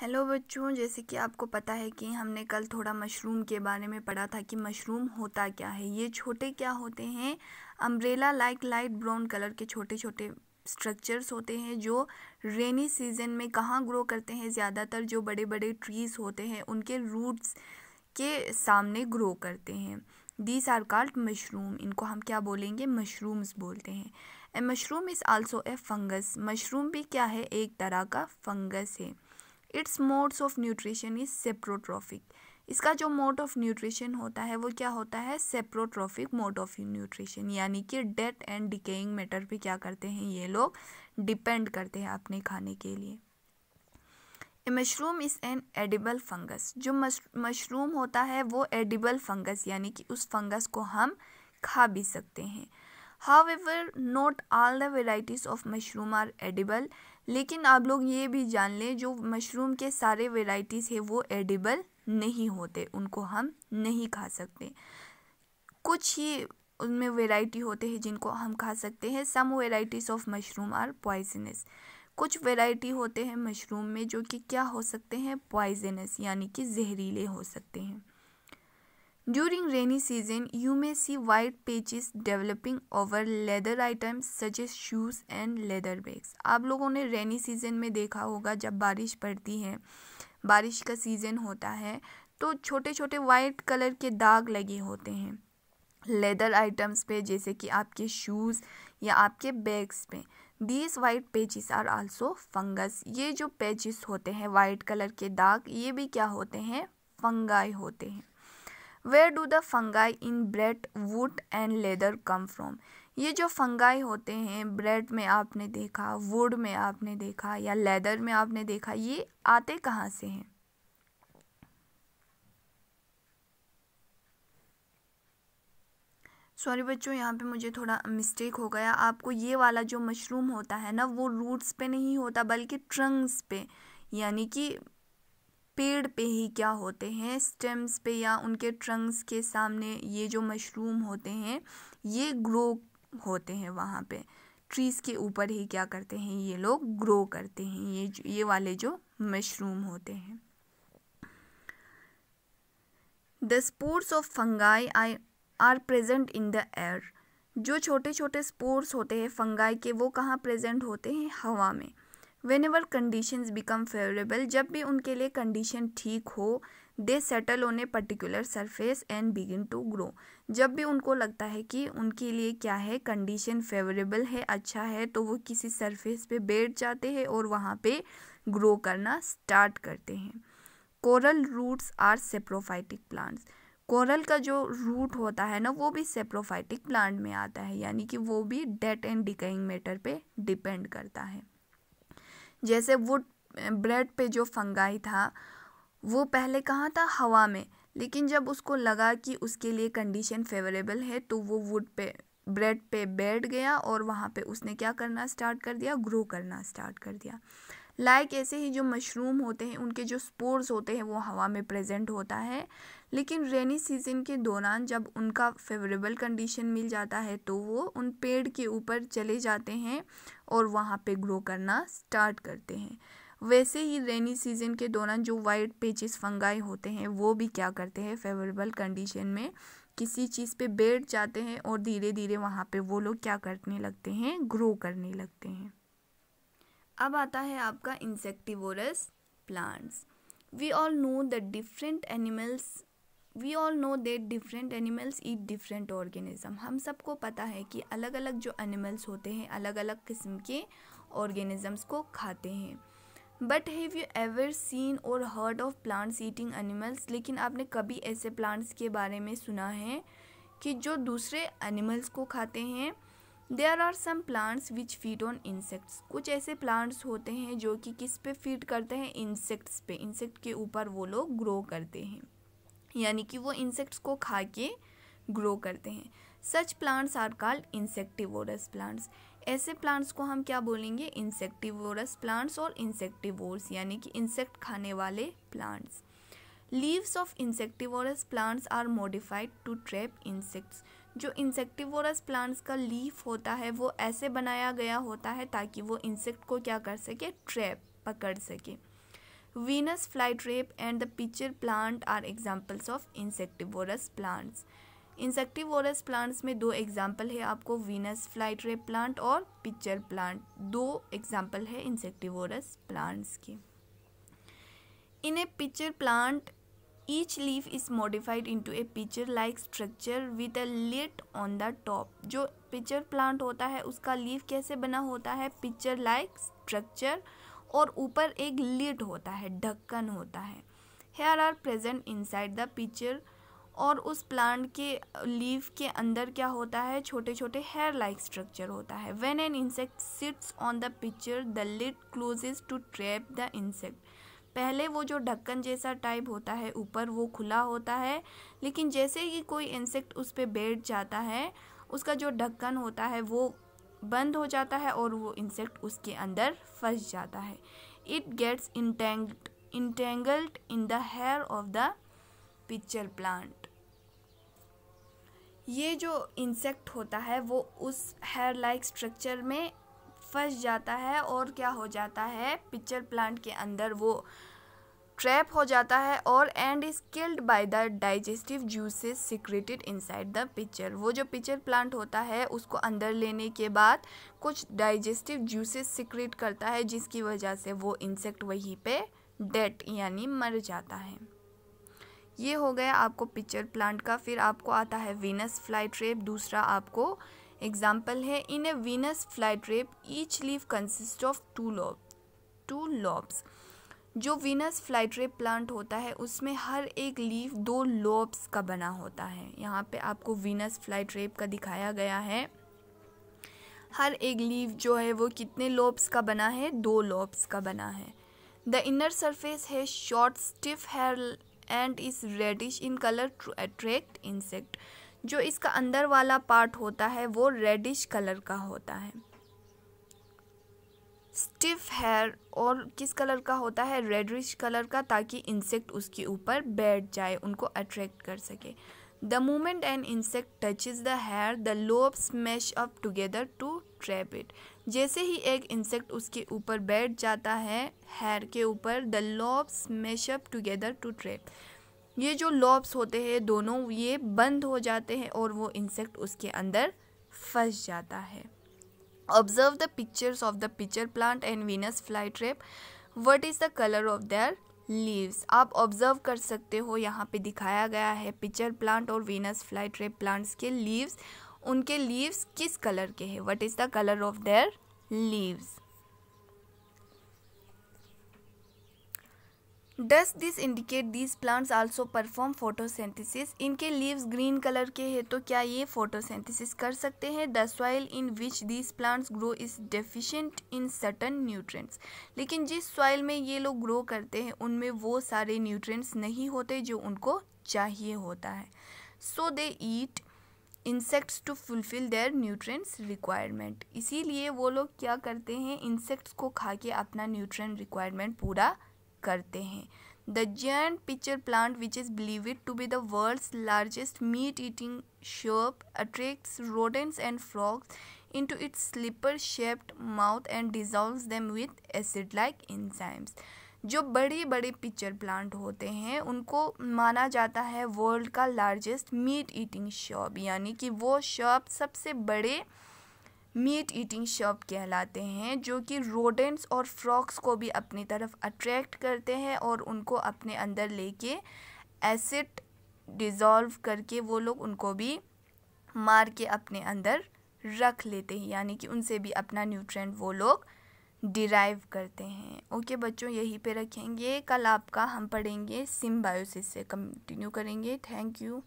Hello बच्चों जैसे कि आपको पता है कि हमने कल थोड़ा मशरूम के बारे में पढ़ा था कि मशरूम होता क्या है ये छोटे क्या होते हैं umbrella like light brown colour के छोटे छोटे स्ट्रक्चर्स होते हैं जो रेनी सीजन में कहाँ ग्रो करते हैं ज़्यादातर जो बड़े बड़े ट्रीज़ होते हैं उनके रूट्स के सामने ग्रो करते हैं दीज आर कॉल्ड मशरूम इनको हम क्या बोलेंगे मशरूम्स बोलते हैं a mushroom is also a fungus mushroom भी क्या है एक तरह का फंगस है its modes of nutrition is saprotrophic इसका जो मोड ऑफ न्यूट्रिशन होता है वो क्या होता है सेप्रोट्रॉफिक मोड ऑफ न्यूट्रिशन यानी कि डेथ एंड डिकेइंग मैटर पे क्या करते हैं ये लोग डिपेंड करते हैं अपने खाने के लिए mushroom is an edible fungus जो मशरूम होता है वो एडिबल फंगस यानी कि उस फंगस को हम खा भी सकते हैं however not all the varieties of mushroom are edible लेकिन आप लोग ये भी जान लें जो मशरूम के सारे वेराइटीज़ है वो एडिबल नहीं होते उनको हम नहीं खा सकते कुछ ही उनमें वेराइटी होते हैं जिनको हम खा सकते हैं some varieties of mushroom are poisonous कुछ वेराइटी होते हैं मशरूम में जो कि क्या हो सकते हैं पॉइजनस यानी कि जहरीले हो सकते हैं During rainy season, you may see white patches developing over leather items such as shoes and leather bags. आप लोगों ने rainy season में देखा होगा जब बारिश पड़ती है बारिश का season होता है तो छोटे छोटे white color के दाग लगे होते हैं leather items पे जैसे कि आपके shoes या आपके bags पे these white patches are also fungus ये जो पेचिस होते हैं वाइट कलर के दाग ये भी क्या होते हैं फंगाई होते हैं where do the fungi in bread wood and leather come from ये जो फंगाई होते हैं ब्रेड में आपने देखा वुड में आपने देखा या लेदर में आपने देखा ये आते कहाँ से हैं सॉरी बच्चों यहाँ पे मुझे थोड़ा मिस्टेक हो गया आपको ये वाला जो मशरूम होता है ना वो रूट्स पे नहीं होता बल्कि ट्रंक्स पे यानी कि पेड़ पे ही क्या होते हैं स्टेम्स पे या उनके ट्रंक्स के सामने ये जो मशरूम होते हैं ये ग्रो होते हैं वहाँ पे ट्रीज़ के ऊपर ही क्या करते हैं ये लोग ग्रो करते हैं ये ये वाले जो मशरूम होते हैं the spores of fungi I are present in the air जो छोटे छोटे स्पोर्ट्स होते हैं फंगाई के वो कहाँ प्रेजेंट होते हैं हवा में whenever condition become favourable जब भी उनके लिए कंडीशन ठीक हो they settle on a particular surface and begin to grow जब भी उनको लगता है कि उनके लिए क्या है कंडीशन फेवरेबल है अच्छा है तो वो किसी सरफेस पे बैठ जाते हैं और वहाँ पे ग्रो करना स्टार्ट करते हैं coral roots are saprophytic plants coral का जो रूट होता है ना वो भी सेप्रोफाइटिक प्लांट में आता है यानी कि वो भी डेट एंड डिकेइंग मैटर पे डिपेंड करता है जैसे वुड ब्रेड पे जो फंगाई था वो पहले कहाँ था हवा में लेकिन जब उसको लगा कि उसके लिए कंडीशन फेवरेबल है तो वो वुड पे ब्रेड पे बैठ गया और वहाँ पे उसने क्या करना स्टार्ट कर दिया ग्रो करना स्टार्ट कर दिया लाइक ऐसे ही जो मशरूम होते हैं उनके जो स्पोर्स होते हैं वो हवा में प्रेजेंट होता है लेकिन रेनी सीजन के दौरान जब उनका फेवरेबल कंडीशन मिल जाता है तो वो उन पेड़ के ऊपर चले जाते हैं और वहाँ पे ग्रो करना स्टार्ट करते हैं वैसे ही रेनी सीजन के दौरान जो वाइट पेचिस फंगाई होते हैं वो भी क्या करते हैं फेवरेबल कंडीशन में किसी चीज़ पे बैठ जाते हैं और धीरे धीरे वहाँ पे वो लोग क्या करने लगते हैं ग्रो करने लगते हैं अब आता है आपका insectivorous plants we all know the different animals we all know that different animals eat different organism हम सबको पता है कि अलग अलग जो एनिमल्स होते हैं अलग अलग किस्म के ऑर्गेनिजम्स को खाते हैं but have you ever seen or heard of plants eating animals लेकिन आपने कभी ऐसे प्लांट्स के बारे में सुना है कि जो दूसरे एनिमल्स को खाते हैं there are some plants which feed on insects कुछ ऐसे प्लांट्स होते हैं जो कि किस पे फीड करते हैं इंसेक्ट्स पे इंसेक्ट के ऊपर वो लोग ग्रो करते हैं यानी कि वो इंसेक्ट्स को खा के ग्रो करते हैं such plants are called insectivorous plants ऐसे प्लांट्स को हम क्या बोलेंगे इंसेक्टिवोरस प्लांट्स और इंसेक्टिवोर्स यानी कि इंसेक्ट खाने वाले plants leaves of insectivorous plants are modified to trap insects जो इंसेक्टिवोरस प्लांट्स का लीफ होता है वो ऐसे बनाया गया होता है ताकि वो इंसेक्ट को क्या कर सके ट्रैप पकड़ सके Venus fly and the pitcher plant are examples of insectivorous plants insectivorous plants में दो एग्जाम्पल है आपको वीनस फ्लाई ट्रेप प्लांट और पिचर प्लांट दो एग्जाम्पल है इंसेक्टिवोरस प्लांट्स के इन्हें pitcher plant each leaf is modified into a pitcher like structure with a lid on the top जो पिचर प्लांट होता है उसका लीफ कैसे बना होता है पिचर लाइक स्ट्रक्चर और ऊपर एक लिट होता है ढक्कन होता है hair are present inside the pitcher और उस प्लांट के लीफ के अंदर क्या होता है छोटे छोटे हेयर लाइक स्ट्रक्चर होता है when an insect sits on the pitcher the lid closes to trap the insect पहले वो जो ढक्कन जैसा टाइप होता है ऊपर वो खुला होता है लेकिन जैसे ही कोई इंसेक्ट उस पर बैठ जाता है उसका जो ढक्कन होता है वो बंद हो जाता है और वो इंसेक्ट उसके अंदर फंस जाता है it gets entangled entangled in the hair of the pitcher plant ये जो इंसेक्ट होता है वो उस हेयर लाइक स्ट्रक्चर में फंस जाता है और क्या हो जाता है पिक्चर प्लांट के अंदर वो ट्रैप हो जाता है और and is killed by the digestive juices secreted inside the pitcher वो जो पिक्चर प्लांट होता है उसको अंदर लेने के बाद कुछ डाइजेस्टिव जूसेस सिक्रेट करता है जिसकी वजह से वो इंसेक्ट वहीं पे डेट यानी मर जाता है ये हो गया आपको पिक्चर प्लांट का फिर आपको आता है वीनस फ्लाई ट्रेप दूसरा आपको एग्जाम्पल है in a Venus flytrap each leaf consist of two lobe two lobes जो वीनस फ्लाइट रेप प्लांट होता है उसमें हर एक लीव दो लोब्स का बना होता है यहाँ पे आपको वीनस फ्लाइट रेप का दिखाया गया है हर एक लीव जो है वो कितने लोब्स का बना है दो लोब्स का बना है द इनर सरफेस है short stiff hair and is reddish in colour to attract insect जो इसका अंदर वाला पार्ट होता है वो रेडिश कलर का होता है स्टिफ हेयर और किस कलर का होता है रेडिश कलर का ताकि इंसेक्ट उसके ऊपर बैठ जाए उनको अट्रैक्ट कर सके the moment an insect touches the hair the lobe smash up together to trap it जैसे ही एक इंसेक्ट उसके ऊपर बैठ जाता है हेयर के ऊपर the lobe smash up together to trap ये जो लॉब्स होते हैं दोनों ये बंद हो जाते हैं और वो इंसेक्ट उसके अंदर फंस जाता है observe the pictures of the pitcher plant and Venus fly trap what is the colour of their leaves आप ऑब्जर्व कर सकते हो यहाँ पे दिखाया गया है पिक्चर प्लांट और वीनस फ्लाई ट्रेप प्लांट्स के लीव्स उनके लीव्स किस कलर के हैं what is the colour of their leaves does this indicate this plants also perform photosynthesis इनके लीव्स ग्रीन कलर के हैं तो क्या ये फोटोसेंथिसिस कर सकते हैं the soil in which this plants grow is deficient in certain nutrients लेकिन जिस सॉइल में ये लोग ग्रो करते हैं उनमें वो सारे न्यूट्रिएंट्स नहीं होते जो उनको चाहिए होता है so they eat insects to fulfil their nutrients requirement इसीलिए वो लोग क्या करते हैं इंसेक्ट्स को खा के अपना न्यूट्रेंट रिक्वायरमेंट पूरा करते हैं the giant pitcher plant which is believed to be the world's largest meat eating shrub attract rodents and frogs into its slipper shaped mouth and dissolve them with acid like enzymes जो बड़े बड़े pitcher plant होते हैं उनको माना जाता है world का लार्जेस्ट मीट ईटिंग शॉप यानी कि वो शॉप सबसे बड़े मीट ईटिंग शॉप कहलाते हैं जो कि रोडेंट्स और फ्रॉक्स को भी अपनी तरफ अट्रैक्ट करते हैं और उनको अपने अंदर लेके एसिड डिज़ोल्व करके वो लोग उनको भी मार के अपने अंदर रख लेते हैं यानी कि उनसे भी अपना न्यूट्रेंट वो लोग डिराइव करते हैं ओके बच्चों यहीं पे रखेंगे कल आपका हम पढ़ेंगे सिम्बायोसिस से कंटिन्यू करेंगे थैंक यू